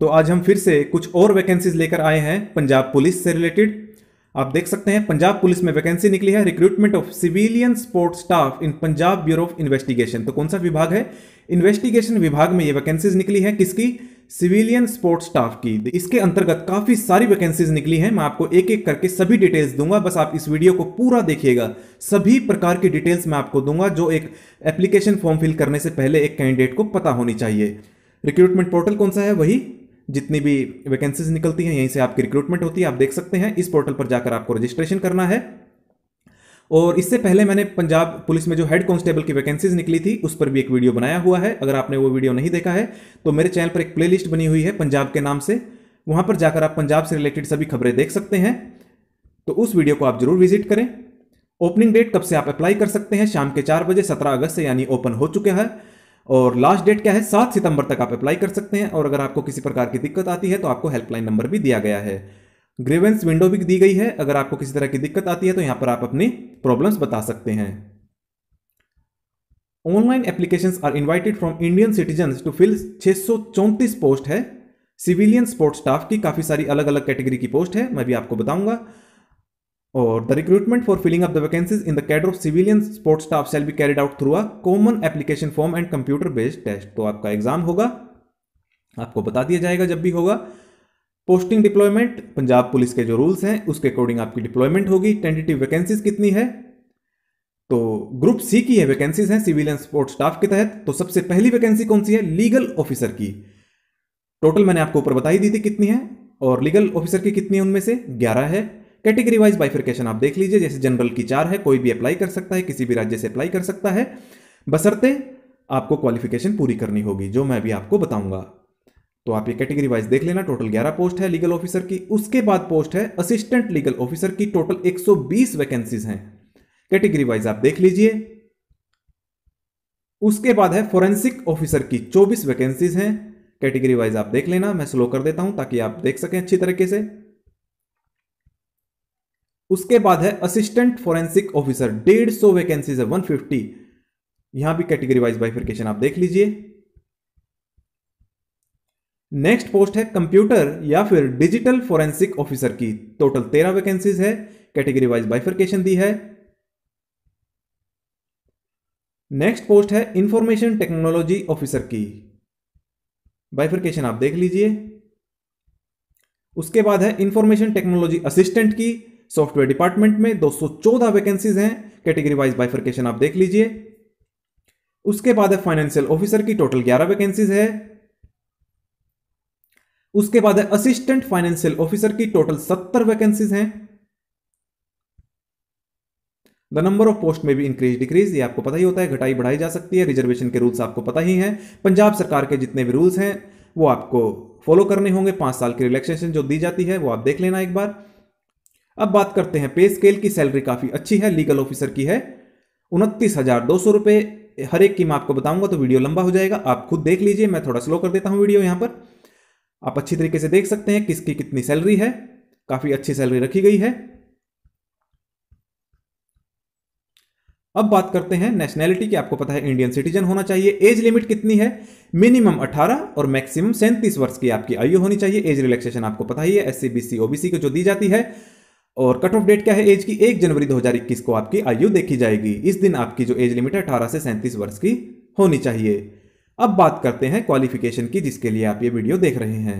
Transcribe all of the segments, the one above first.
तो आज हम फिर से कुछ और वैकेंसीज लेकर आए हैं पंजाब पुलिस से रिलेटेड आप देख सकते हैं पंजाब पुलिस में वैकेंसी निकली है recruitment of civilian sports staff in Punjab bureau of investigation तो कौन सा विभाग है इन्वेस्टिगेशन विभाग में ये वैकेंसीज निकली है किसकी सिविलियन स्पोर्ट्स स्टाफ की इसके अंतर्गत काफी सारी वैकेंसीज निकली हैं मैं आपको एक एक करके सभी डिटेल्स दूंगा बस आप इस वीडियो को पूरा देखिएगा सभी प्रकार की डिटेल्स मैं आपको दूंगा जो एक एप्लीकेशन फॉर्म फिल करने से पहले एक कैंडिडेट को पता होनी चाहिए रिक्रूटमेंट पोर्टल कौन सा है वही जितनी भी वैकेंसीज निकलती हैं यहीं से आपकी रिक्रूटमेंट होती है आप देख सकते हैं इस पोर्टल पर जाकर आपको रजिस्ट्रेशन करना है और इससे पहले मैंने पंजाब पुलिस में जो हेड कांस्टेबल की वैकेंसीज निकली थी उस पर भी एक वीडियो बनाया हुआ है अगर आपने वो वीडियो नहीं देखा है तो मेरे चैनल पर एक प्लेलिस्ट बनी हुई है पंजाब के नाम से वहाँ पर जाकर आप पंजाब से रिलेटेड सभी खबरें देख सकते हैं तो उस वीडियो को आप जरूर विजिट करें ओपनिंग डेट कब से आप अप्लाई कर सकते हैं शाम के चार बजे सत्रह अगस्त से यानी ओपन हो चुके हैं और लास्ट डेट क्या है सात सितंबर तक आप अप्लाई कर सकते हैं और अगर आपको किसी प्रकार की दिक्कत आती है तो आपको हेल्पलाइन नंबर भी दिया गया है ग्रेवेंस विंडो भी दी गई है अगर आपको किसी तरह की दिक्कत आती है तो यहाँ पर आप अपनी प्रॉब्लम्स बता सकते हैं online application are invited from Indian citizen to fill छः पोस्ट है सिविलियन स्पोर्ट स्टाफ की काफ़ी सारी अलग अलग कैटेगरी की पोस्ट है मैं भी आपको बताऊंगा और the recruitment for filling up the vacancies in the cadre of civilian sports staff shall be carried out through a common application form and computer based test तो आपका एग्जाम होगा आपको बता दिया जाएगा जब भी होगा पोस्टिंग डिप्लॉयमेंट पंजाब पुलिस के जो रूल्स हैं उसके अकॉर्डिंग आपकी डिप्लॉयमेंट होगी टेंटेटिव वैकेंसीज कितनी है तो ग्रुप सी की है वैकेंसीज हैं सिविलियन स्पोर्ट्स स्टाफ के तहत तो सबसे पहली वैकेंसी कौन सी है लीगल ऑफिसर की टोटल मैंने आपको ऊपर बताई दी थी कितनी है और लीगल ऑफिसर की कितनी है उनमें से ग्यारह है कैटेगरी वाइज बाइफिकेशन आप देख लीजिए जैसे जनरल की चार है कोई भी अप्लाई कर सकता है किसी भी राज्य से अप्लाई कर सकता है बसरते आपको क्वालिफिकेशन पूरी करनी होगी जो मैं अभी आपको बताऊंगा तो आप ये कैटेगरी वाइज देख लेना टोटल 11 पोस्ट है लीगल ऑफिसर की उसके बाद पोस्ट है असिस्टेंट लीगल ऑफिसर की टोटल 120 वैकेंसीज हैं कैटेगरी वाइज आप देख लीजिए उसके बाद है फोरेंसिक ऑफिसर की 24 वैकेंसीज हैं कैटेगरी वाइज आप देख लेना मैं स्लो कर देता हूं ताकि आप देख सकें अच्छी तरीके से उसके बाद है असिस्टेंट फॉरेंसिक ऑफिसर डेढ़ सौ वैकेंसीज है 150 यहां भी कैटेगरी वाइज बाइफिकेशन आप देख लीजिए नेक्स्ट पोस्ट है कंप्यूटर या फिर डिजिटल फॉरेंसिक ऑफिसर की टोटल तेरह वैकेंसीज है कैटेगरी वाइज बाइफिकेशन दी है नेक्स्ट पोस्ट है इंफॉर्मेशन टेक्नोलॉजी ऑफिसर की बाइफिकेशन आप देख लीजिए उसके बाद है इंफॉर्मेशन टेक्नोलॉजी असिस्टेंट की सॉफ्टवेयर डिपार्टमेंट में 214 वैकेंसीज हैं कैटेगरी वाइज बाइफर्केशन आप देख लीजिए उसके बाद है फाइनेंशियल ऑफिसर की टोटल 11 वैकेंसीज है उसके बाद है असिस्टेंट फाइनेंशियल ऑफिसर की टोटल 70 वैकेंसीज हैं द नंबर ऑफ पोस्ट में भी इंक्रीज डिक्रीज ये आपको पता ही होता है घटाई बढ़ाई जा सकती है रिजर्वेशन के रूल्स आपको पता ही है पंजाब सरकार के जितने भी रूल्स हैं वो आपको फॉलो करने होंगे पांच साल की रिलैक्सेशन जो दी जाती है वो आप देख लेना एक बार अब बात करते हैं पे स्केल की सैलरी काफ़ी अच्छी है लीगल ऑफिसर की है उनतीस हज़ार दो सौ रुपये हर एक की मैं आपको बताऊंगा तो वीडियो लंबा हो जाएगा आप खुद देख लीजिए मैं थोड़ा स्लो कर देता हूं वीडियो यहां पर आप अच्छी तरीके से देख सकते हैं किसकी कितनी सैलरी है काफ़ी अच्छी सैलरी रखी गई है अब बात करते हैं नेशनैलिटी की आपको पता है इंडियन सिटीजन होना चाहिए एज लिमिट कितनी है मिनिमम 18 और मैक्सिमम सैंतीस वर्ष की आपकी आयु होनी चाहिए एज रिलैक्सेशन आपको पता ही है S C B C OBC को जो दी जाती है और कट ऑफ डेट क्या है एज की एक जनवरी दो को आपकी आयु देखी जाएगी इस दिन आपकी जो एज लिमिट है अठारह से सैंतीस वर्ष की होनी चाहिए अब बात करते हैं क्वालिफिकेशन की जिसके लिए आप ये वीडियो देख रहे हैं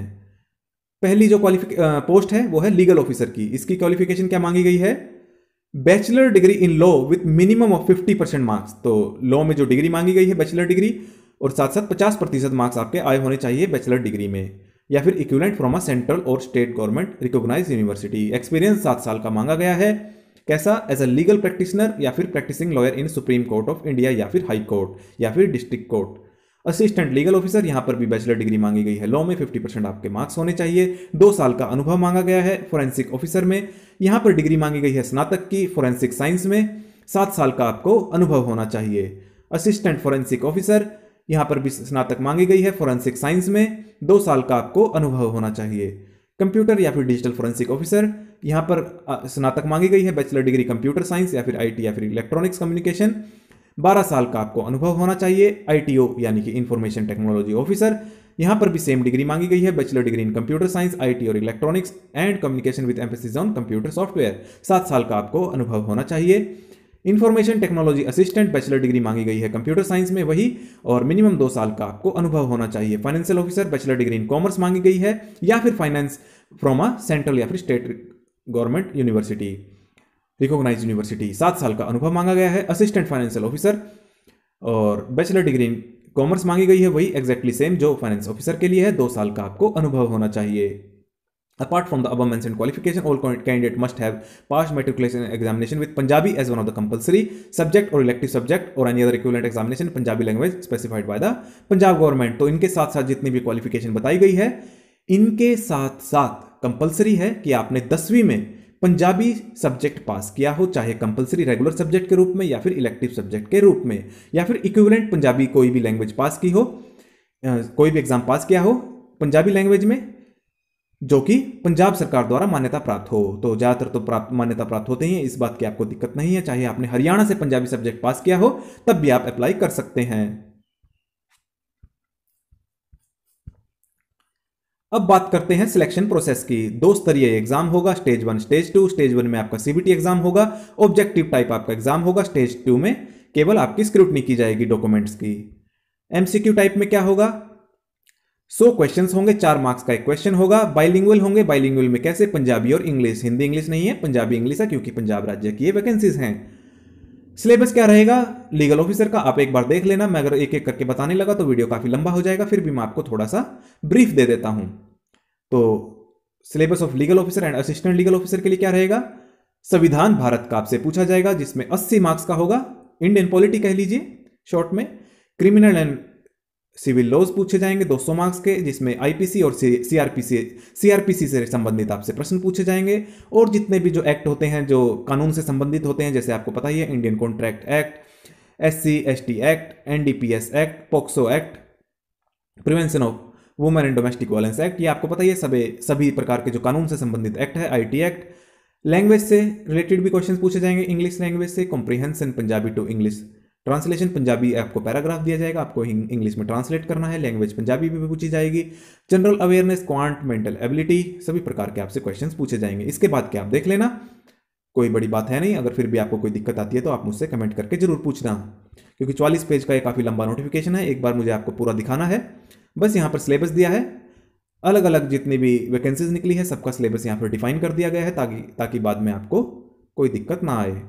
पहली जो क्वालिफिक पोस्ट है वो है लीगल ऑफिसर की इसकी क्वालिफिकेशन क्या मांगी गई है bachelor degree in law with minimum of fifty percent marks तो लॉ में जो डिग्री मांगी गई है बैचलर डिग्री और साथ साथ पचास प्रतिशत मार्क्स आपके आए होने चाहिए बैचलर डिग्री में या फिर इक्विलेंट फ्रॉम अ सेंट्रल और state government recognise university experience सात साल का मांगा गया है कैसा एज अ लीगल प्रैक्टिशनर या फिर practising lawyer in supreme court of India या फिर हाई कोर्ट या फिर district court assistant legal officer यहाँ पर भी बैचलर डिग्री मांगी गई है लॉ में 50 परसेंट आपके मार्क्स होने चाहिए दो साल का अनुभव मांगा गया है फोरेंसिक ऑफिसर में यहाँ पर डिग्री मांगी गई है स्नातक की फोरेंसिक साइंस में सात साल का आपको अनुभव होना चाहिए असिस्टेंट फोरेंसिक ऑफिसर यहाँ पर भी स्नातक मांगी गई है फोरेंसिक साइंस में दो साल का आपको अनुभव होना चाहिए कंप्यूटर या फिर डिजिटल फोरेंसिक ऑफिसर यहाँ पर स्नातक मांगी गई है बैचलर डिग्री कंप्यूटर साइंस या फिर आईटी या फिर इलेक्ट्रॉनिक्स कम्युनिकेशन 12 साल का आपको अनुभव होना चाहिए आईटीओ यानी कि इंफॉर्मेशन टेक्नोलॉजी ऑफिसर यहाँ पर भी सेम डिग्री मांगी गई है bachelor degree in computer science IT और electronics and communication with emphasis on computer software सात साल का आपको अनुभव होना चाहिए information technology assistant bachelor degree मांगी गई है कंप्यूटर साइंस में वही और मिनिमम दो साल का आपको अनुभव होना चाहिए financial officer bachelor degree in commerce मांगी गई है या फिर फाइनेंस फ्रॉम अ सेंट्रल या फिर state government university recognise university सात साल का अनुभव मांगा गया है असिस्टेंट फाइनेंशियल ऑफिसर और बैचलर डिग्री इन कॉमर्स मांगी गई है वही एग्जैक्टली सेम जो फाइनेंस ऑफिसर के लिए है दो साल का आपको अनुभव होना चाहिए Apart from the above mentioned qualification, all candidate must have passed matriculation examination with Punjabi as one of the compulsory subject or elective subject or any other equivalent examination Punjabi language specified by the Punjab government. तो इनके साथ साथ जितनी भी qualification बताई गई है इनके साथ साथ compulsory है कि आपने दसवीं में पंजाबी सब्जेक्ट पास किया हो चाहे कंपलसरी रेगुलर सब्जेक्ट के रूप में या फिर इलेक्टिव सब्जेक्ट के रूप में या फिर इक्विवेलेंट पंजाबी कोई भी लैंग्वेज पास की हो कोई भी एग्जाम पास किया हो पंजाबी लैंग्वेज में जो कि पंजाब सरकार द्वारा मान्यता प्राप्त हो तो ज़्यादातर तो प्राप्त मान्यता प्राप्त होते ही इस बात की आपको दिक्कत नहीं है चाहे आपने हरियाणा से पंजाबी सब्जेक्ट पास किया हो तब भी आप अप्लाई कर सकते हैं अब बात करते हैं सिलेक्शन प्रोसेस की दो स्तरीय एग्जाम होगा stage one stage two stage one में आपका सीबीटी एग्जाम होगा ऑब्जेक्टिव टाइप आपका एग्जाम होगा स्टेज टू में केवल आपकी स्क्रूटनी की जाएगी डॉक्यूमेंट्स की एमसीक्यू टाइप में क्या होगा सो so, क्वेश्चंस होंगे चार मार्क्स का एक क्वेश्चन होगा बाइलिंगुअल होंगे बाइलिंगुअल में कैसे पंजाबी और इंग्लिश हिंदी इंग्लिश नहीं है पंजाबी इंग्लिश है क्योंकि पंजाब राज्य की ये वैकेंसीज हैं सिलेबस क्या रहेगा लीगल ऑफिसर का आप एक बार देख लेना मैं अगर एक एक करके बताने लगा तो वीडियो काफ़ी लंबा हो जाएगा फिर भी मैं आपको थोड़ा सा ब्रीफ दे देता हूं तो syllabus of legal officer and assistant legal officer के लिए क्या रहेगा संविधान भारत का आपसे पूछा जाएगा जिसमें अस्सी मार्क्स का होगा इंडियन पॉलिटी कह लीजिए शॉर्ट में क्रिमिनल एंड सिविल लॉज पूछे जाएंगे 200 मार्क्स के जिसमें आईपीसी और सीआरपीसी सीआरपीसी से संबंधित आपसे प्रश्न पूछे जाएंगे और जितने भी जो एक्ट होते हैं जो कानून से संबंधित होते हैं जैसे आपको पता ही है Indian contract act S C S T act N D P S act POCSO act prevention of women and domestic violence act ये आपको पता ही है सभी सभी प्रकार के जो कानून से संबंधित एक्ट है आई एक्ट लैंग्वेज से रिलेटेड भी क्वेश्चन पूछे जाएंगे इंग्लिश लैंग्वेज से comprehension Punjabi to English translation Punjabi आपको पैराग्राफ दिया जाएगा आपको इंग्लिश में ट्रांसलेट करना है लैंग्वेज पंजाबी भी पूछी जाएगी general awareness quant mental ability सभी प्रकार के आपसे क्वेश्चन पूछे जाएंगे इसके बाद क्या आप देख लेना कोई बड़ी बात है नहीं अगर फिर भी आपको कोई दिक्कत आती है तो आप मुझसे कमेंट करके जरूर पूछना क्योंकि चालीस पेज का एक काफ़ी लंबा नोटिफिकेशन है एक बार मुझे आपको पूरा दिखाना है बस यहाँ पर सिलेबस दिया है अलग अलग जितनी भी वैकेंसीज निकली है सबका सिलेबस यहाँ पर डिफाइन कर दिया गया है ताकि ताकि बाद में आपको कोई दिक्कत ना आए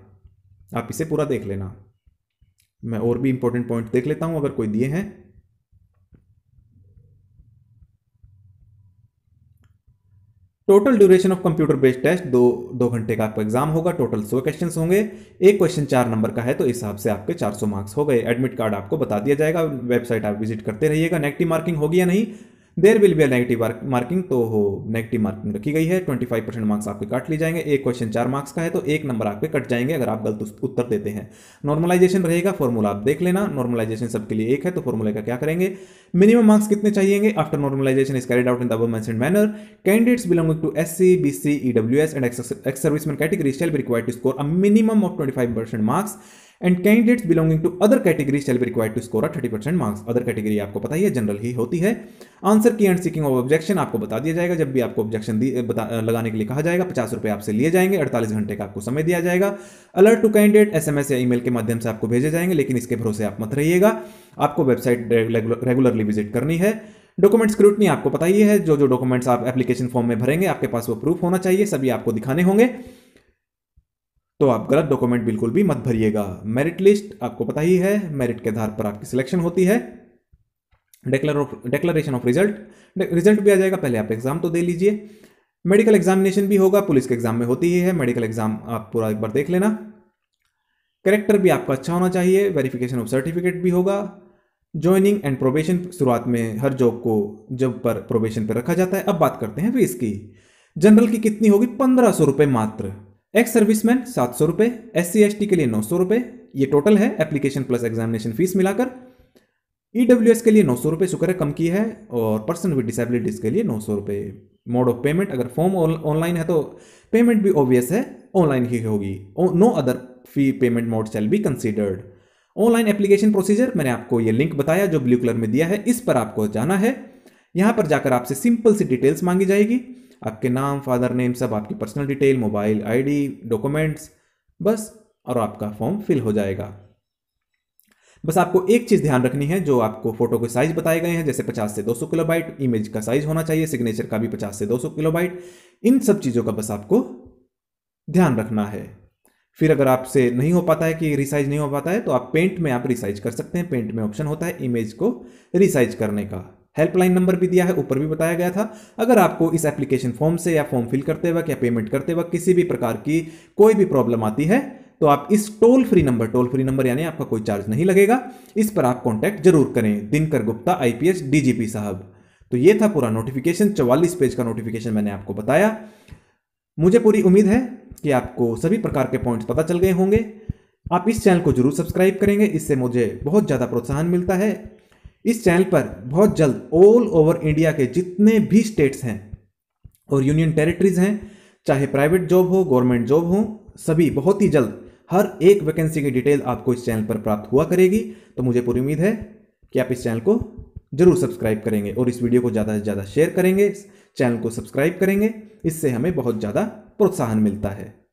आप इसे पूरा देख लेना मैं और भी इंपॉर्टेंट पॉइंट देख लेता हूं अगर कोई दिए हैं total duration of computer based test दो दो घंटे का आपका एग्जाम होगा टोटल सौ क्वेश्चन होंगे एक क्वेश्चन चार नंबर का है तो इस हिसाब से आपके 400 मार्क्स हो गए एडमिट कार्ड आपको बता दिया जाएगा वेबसाइट आप विजिट करते रहिएगा नेगेटिव मार्किंग होगी या नहीं there will be a negative marking तो हो नेगेटिव मार्किंग रखी गई है ट्वेंटी फाइव परसेंट मार्क्स आपके काट लिए जाएंगे एक क्वेश्चन चार मार्क्स का है तो एक नंबर आपके कट जाएंगे अगर आप गलत उत्तर देते हैं नॉर्मलाइजेशन रहेगा फॉर्मूला आप देख लेना नॉर्मलाइजेशन सबके लिए एक है तो फॉर्मूले का क्या करेंगे मिनिमम मार्क्स कितने चाहिए after normalisation is carried out in the manner candidates belong to S C B C E W S and ex serviceman category shall be required to score a minimum of twenty five percent marks and candidates belonging to other category shall be require to score thirty percent marks other category आपको पता ही है general ही होती है answer की and seeking of objection आपको बता दिया जाएगा जब भी आपको ऑब्जेक्शन लगाने के लिए कहा जाएगा पचास रुपये आपसे लिए जाएंगे अड़तालीस घंटे का आपको समय दिया जाएगा अलर्ट टू कैंडिडेट एस या ईमेल के माध्यम से आपको भेजे जाएंगे लेकिन इसके भरोसे आप मत रहिएगा आपको वेबसाइट रेगुलरली विजिट करनी है डॉक्यूमेंट स्क्रूटनी आपको पता ही है जो जो डॉक्यूमेंट्स आप एप्लीकेशन फॉर्म में भरेंगे आपके पास वो प्रूफ होना चाहिए सभी आपको दिखाने होंगे तो आप गलत डॉक्यूमेंट बिल्कुल भी मत भरिएगा मेरिट लिस्ट आपको पता ही है मेरिट के आधार पर आपकी सिलेक्शन होती है declare of declaration of result result भी आ जाएगा पहले आप एग्ज़ाम तो दे लीजिए मेडिकल एग्जामिनेशन भी होगा पुलिस के एग्जाम में होती ही है मेडिकल एग्जाम आप पूरा एक बार देख लेना करेक्टर भी आपका अच्छा होना चाहिए वेरिफिकेशन ऑफ सर्टिफिकेट भी होगा ज्वाइनिंग एंड प्रोबेशन शुरुआत में हर जॉब को जब पर प्रोबेशन पर रखा जाता है अब बात करते हैं फीस की जनरल की कितनी होगी पंद्रह सौ रुपये मात्र एक्स सर्विसमैन सात सौ रुपये एस सी के लिए नौ सौ रुपये ये टोटल है एप्लीकेशन प्लस एग्जामिनेशन फीस मिलाकर ई डब्ल्यू एस के लिए नौ सौ रुपये शुक्र कम की है और पर्सन विद डिसेबिलिटीज़ के लिए नौ सौ रुपये मोड ऑफ पेमेंट अगर फॉर्म ऑनलाइन है तो पेमेंट भी ऑब्वियस है ऑनलाइन ही होगी no other fee payment mode shall be considered online application procedure मैंने आपको ये लिंक बताया जो ब्लू कलर में दिया है इस पर आपको जाना है यहाँ पर जाकर आपसे सिंपल सी डिटेल्स मांगी जाएगी आपके नाम फादर नेम सब आपकी personal detail mobile ID documents बस और आपका फॉर्म फिल हो जाएगा बस आपको एक चीज़ ध्यान रखनी है जो आपको फोटो के साइज़ बताए गए हैं जैसे 50 से 200 किलोबाइट इमेज का साइज़ होना चाहिए सिग्नेचर का भी 50 से 200 किलोबाइट इन सब चीज़ों का बस आपको ध्यान रखना है फिर अगर आपसे नहीं हो पाता है कि रिसाइज नहीं हो पाता है तो आप पेंट में आप रिसाइज कर सकते हैं पेंट में ऑप्शन होता है इमेज को रिसाइज करने का हेल्पलाइन नंबर भी दिया है ऊपर भी बताया गया था अगर आपको इस एप्लीकेशन फॉर्म से या फॉर्म फिल करते वक्त या पेमेंट करते वक्त किसी भी प्रकार की कोई भी प्रॉब्लम आती है तो आप इस toll free number toll free number यानी आपका कोई चार्ज नहीं लगेगा इस पर आप कॉन्टैक्ट जरूर करें दिनकर गुप्ता आईपीएस डीजीपी साहब तो ये था पूरा नोटिफिकेशन चवालीस पेज का नोटिफिकेशन मैंने आपको बताया मुझे पूरी उम्मीद है कि आपको सभी प्रकार के पॉइंट्स पता चल गए होंगे आप इस चैनल को जरूर सब्सक्राइब करेंगे इससे मुझे बहुत ज़्यादा प्रोत्साहन मिलता है इस चैनल पर बहुत जल्द ऑल ओवर इंडिया के जितने भी स्टेट्स हैं और यूनियन टेरिटरीज हैं चाहे प्राइवेट जॉब हो गवर्नमेंट जॉब हो सभी बहुत ही जल्द हर एक वैकेंसी की डिटेल आपको इस चैनल पर प्राप्त हुआ करेगी तो मुझे पूरी उम्मीद है कि आप इस चैनल को जरूर सब्सक्राइब करेंगे और इस वीडियो को ज़्यादा से ज़्यादा शेयर करेंगे चैनल को सब्सक्राइब करेंगे इससे हमें बहुत ज़्यादा प्रोत्साहन मिलता है